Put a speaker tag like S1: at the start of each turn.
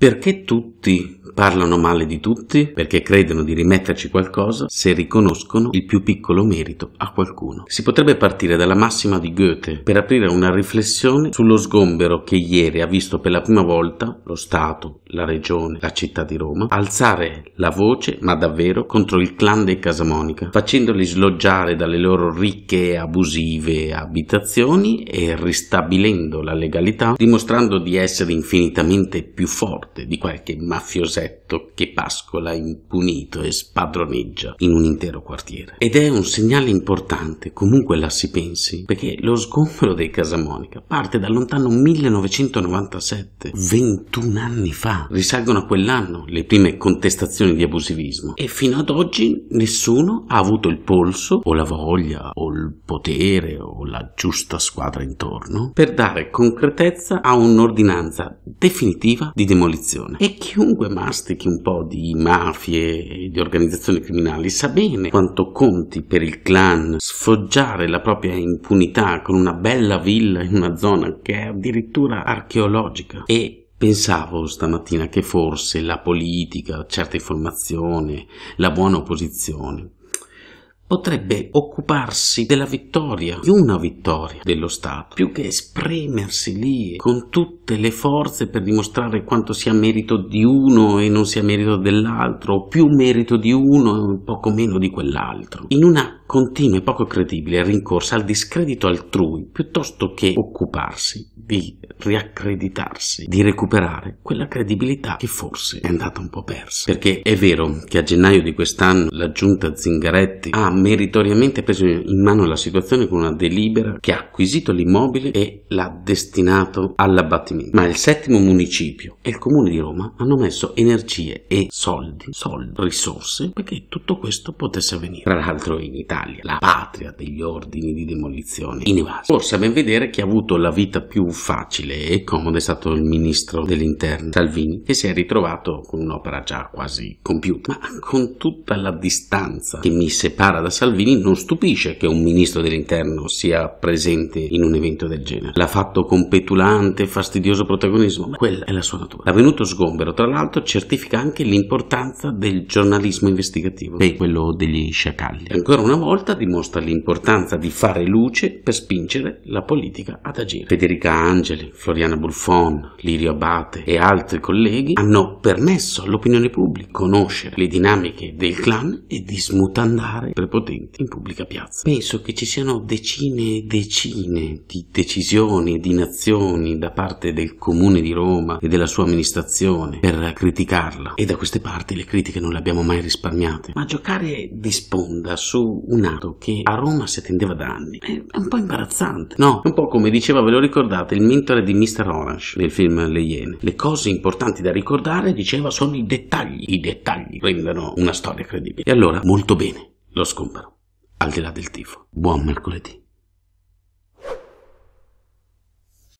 S1: Perché tutti parlano male di tutti? Perché credono di rimetterci qualcosa se riconoscono il più piccolo merito a qualcuno. Si potrebbe partire dalla massima di Goethe per aprire una riflessione sullo sgombero che ieri ha visto per la prima volta lo Stato, la regione, la città di Roma, alzare la voce, ma davvero, contro il clan dei Casamonica, facendoli sloggiare dalle loro ricche e abusive abitazioni e ristabilendo la legalità, dimostrando di essere infinitamente più forte di qualche mafiosetto insetto che pascola impunito e spadroneggia in un intero quartiere. Ed è un segnale importante, comunque la si pensi, perché lo sgombero dei Casamonica parte da lontano 1997, 21 anni fa. Risalgono a quell'anno le prime contestazioni di abusivismo e fino ad oggi nessuno ha avuto il polso o la voglia o il potere o la giusta squadra intorno per dare concretezza a un'ordinanza definitiva di demolizione. E chiunque mastica anche un po' di mafie e di organizzazioni criminali, sa bene quanto conti per il clan sfoggiare la propria impunità con una bella villa in una zona che è addirittura archeologica e Pensavo stamattina che forse la politica, certa informazione, la buona opposizione potrebbe occuparsi della vittoria, di una vittoria dello Stato, più che esprimersi lì con tutte le forze per dimostrare quanto sia merito di uno e non sia merito dell'altro, o più merito di uno e poco meno di quell'altro, in una continua e poco credibile rincorsa al discredito altrui, piuttosto che occuparsi di riaccreditarsi, di recuperare quella credibilità che forse è andata un po' persa. Perché è vero che a gennaio di quest'anno la giunta Zingaretti ha meritoriamente preso in mano la situazione con una delibera che ha acquisito l'immobile e l'ha destinato all'abbattimento. Ma il settimo municipio e il comune di Roma hanno messo energie e soldi, soldi, risorse perché tutto questo potesse avvenire. Tra l'altro in Italia, la patria degli ordini di demolizione in evasione. Forse a ben vedere chi ha avuto la vita più facile e comoda è stato il ministro dell'interno Salvini che si è ritrovato con un'opera già quasi compiuta, ma con tutta la distanza che mi separa da da Salvini non stupisce che un ministro dell'interno sia presente in un evento del genere. L'ha fatto con petulante, fastidioso protagonismo, ma quella è la sua natura. L'avvenuto sgombero, tra l'altro, certifica anche l'importanza del giornalismo investigativo e quello degli sciacalli. Ancora una volta dimostra l'importanza di fare luce per spingere la politica ad agire. Federica Angeli, Floriana Buffon, Lirio Abate e altri colleghi hanno permesso all'opinione pubblica di conoscere le dinamiche del clan e di smutandare per possibilità potenti in pubblica piazza. Penso che ci siano decine e decine di decisioni, e di nazioni da parte del comune di Roma e della sua amministrazione per criticarla e da queste parti le critiche non le abbiamo mai risparmiate. Ma giocare di sponda su un atto che a Roma si attendeva da anni è un po' imbarazzante. No, è un po' come diceva, ve lo ricordate, il mentore di Mr. Orange nel film Le Iene. Le cose importanti da ricordare, diceva, sono i dettagli. I dettagli rendono una storia credibile. E allora, molto bene lo scomparo, al di là del tifo. Buon mercoledì.